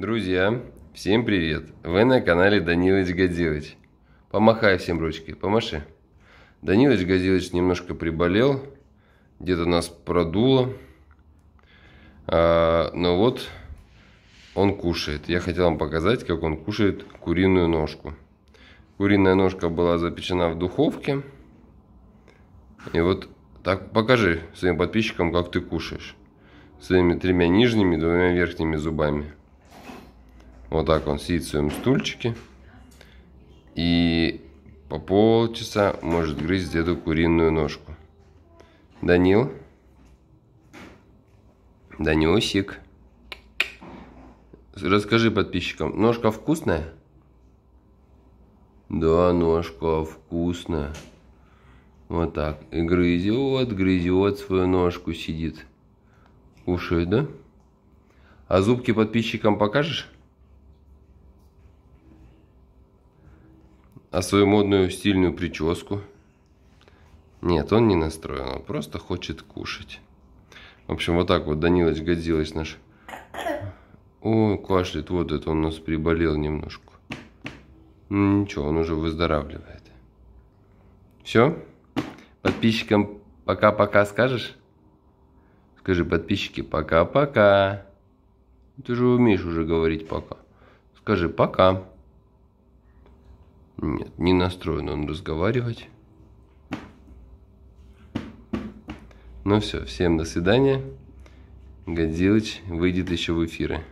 Друзья, всем привет! Вы на канале Данилыч Годилыч. Помахай всем ручки, помаши. Данилыч Годилыч немножко приболел, где-то нас продуло. А, но ну вот он кушает. Я хотел вам показать, как он кушает куриную ножку. Куриная ножка была запечена в духовке. И вот так покажи своим подписчикам, как ты кушаешь. Своими тремя нижними, двумя верхними зубами. Вот так он сидит в своем стульчике. И по полчаса может грызть деду куриную ножку. Данил. Данюсик. Расскажи подписчикам, ножка вкусная? Да, ножка вкусная. Вот так. И грызет, грызет свою ножку, сидит. Кушает, да? А зубки подписчикам покажешь? А свою модную стильную прическу? Нет, он не настроен, он просто хочет кушать. В общем, вот так вот Данилыч годилась наш. О, кашляет, вот это он у нас приболел немножко. Ну, ничего, он уже выздоравливает. Все? Подписчикам пока-пока скажешь? Скажи, подписчики, пока-пока. Ты же умеешь уже говорить пока. Скажи пока. Нет, не настроен он разговаривать. Ну все, всем до свидания. Годзиллыч выйдет еще в эфиры.